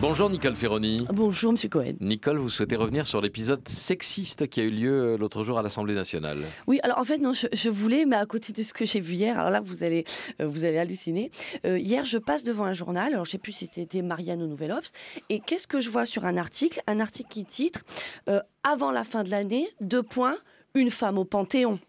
Bonjour Nicole Ferroni. Bonjour Monsieur Cohen. Nicole, vous souhaitez revenir sur l'épisode sexiste qui a eu lieu euh, l'autre jour à l'Assemblée nationale. Oui, alors en fait non, je, voulais, mais à côté de ce que j'ai vu hier, alors là vous allez, euh, vous allez halluciner. Euh, hier, je passe devant un journal, alors je sais plus si c'était Marianne au Nouvel et qu'est-ce que je vois sur un article, un article qui titre avant la fin de l'année, deux points, une femme au Panthéon.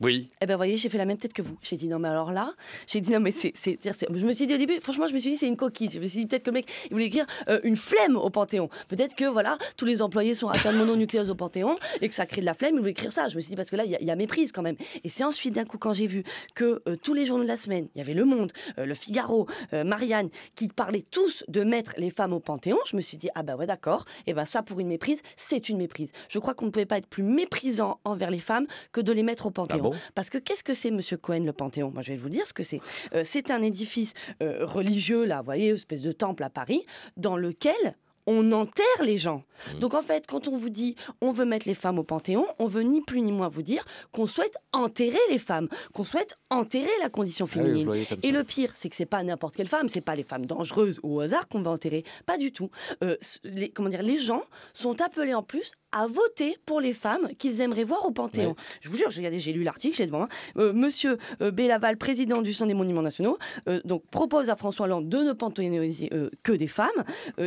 Oui. Eh bien, vous voyez, j'ai fait la même tête que vous. J'ai dit, non, mais alors là, j'ai dit, non, mais c'est. Je me suis dit au début, franchement, je me suis dit, c'est une coquille. Je me suis dit, peut-être que le mec, il voulait écrire euh, une flemme au Panthéon. Peut-être que, voilà, tous les employés sont atteints de mononucléose au Panthéon et que ça crée de la flemme, il voulait écrire ça. Je me suis dit, parce que là, il y, a méprise quand même. Et c'est ensuite, d'un coup, quand j'ai vu que euh, tous les jours de la semaine, il y avait Le Monde, euh, Le Figaro, Marianne, qui parlaient tous de mettre les femmes au Panthéon, je me suis dit, ah ben ouais, d'accord. Et eh ben bah, ça, pour une méprise, c'est une méprise. Je crois qu'on ne pouvait pas être plus méprisant envers les femmes que de les mettre au bah, Panthéon. Ah Parce que qu'est-ce que c'est, Monsieur Cohen, le Panthéon Moi, je vais vous dire ce que c'est. Euh, c'est un édifice euh, religieux, là, vous voyez, espèce de temple à Paris, dans lequel on enterre les gens. Mm. Donc en fait, quand on vous dit on veut mettre les femmes au Panthéon, on veut ni plus ni moins vous dire qu'on souhaite enterrer les femmes, qu'on souhaite enterrer la condition eh féminine. et le pire, c'est que c'est pas n'importe quelle femme, c'est pas les femmes dangereuses au hasard qu'on va enterrer, pas du tout. Euh, les, comment dire, les gens sont appelés en plus à voter pour les femmes qu'ils aimeraient voir au Panthéon. Je vous jure, j'ai lu l'article, j'ai devant moi. Euh, Monsieur Bellaval, euh, Bélaval, président du Centre des Monuments Nationaux, donc propose à François Hollande de ne panthéoniser que des femmes.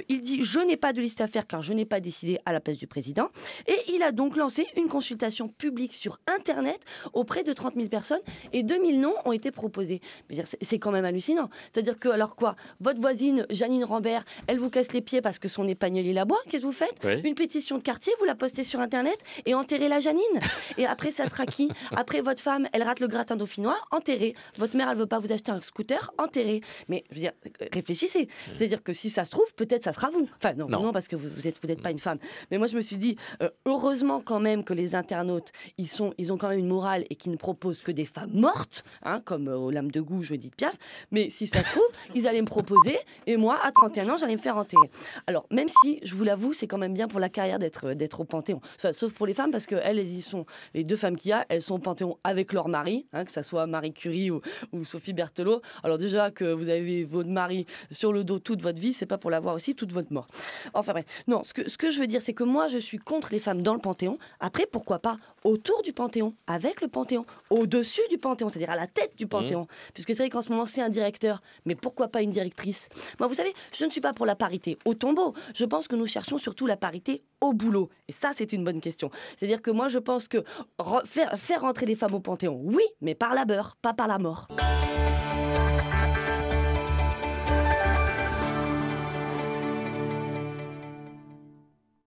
il dit Je n'ai pas de liste à faire car je n'ai pas décidé à la place du président. Et il a donc lancé une consultation publique sur Internet auprès de 30 000 personnes et 2000 noms ont été proposés. C'est quand même hallucinant. C'est-à-dire que, alors quoi, votre voisine Janine Rambert, elle vous casse les pieds parce que son est la bois qu'est-ce que vous faites Une pétition de quartier, vous la postez sur Internet et enterrez la Janine. et après, ça sera qui Après, votre femme, elle rate le gratin dauphinois, enterrez. Votre mère, elle veut pas vous acheter un scooter, enterrez. Mais je veux dire, euh, réfléchissez. C'est-à-dire que si ça se trouve, peut-être ça sera vous. Enfin, non, non. parce que vous, vous êtes, vous êtes pas une femme. Mais moi, je me suis dit, euh, heureusement quand même que les internautes, ils, sont, ils ont quand même une morale et qu'ils ne proposent que des femmes mortes, hein, comme euh, aux lames de Goût, de Piaf. Mais si ça se trouve, ils allaient me proposer et moi, à 31 ans, j'allais me faire enterrer. Alors, même si, je vous l'avoue, c'est quand même bien pour la carrière d'être euh, d'être au Panthéon. sauf pour les femmes, parce que elles y sont. Les deux femmes qu'il y a, elles sont au Panthéon avec leur mari, hein, que ça soit Marie Curie ou, ou Sophie Berthelot. Alors, déjà que vous avez votre mari sur le dos toute votre vie, c'est pas pour l'avoir aussi toute votre mort. Enfin bref, non, ce que, ce que je veux dire, c'est que moi, je suis contre les femmes dans le Panthéon. Après, pourquoi pas autour du Panthéon, avec le Panthéon, au-dessus du Panthéon, c'est-à-dire à la tête du Panthéon. Mmh. Puisque c'est vrai qu'en ce moment, c'est un directeur, mais pourquoi pas une directrice Moi, vous savez, je ne suis pas pour la parité au tombeau. Je pense que nous cherchons surtout la parité au boulot. Et ça, c'est une bonne question. C'est-à-dire que moi, je pense que faire, faire rentrer les femmes au Panthéon, oui, mais par la beurre, pas par la mort.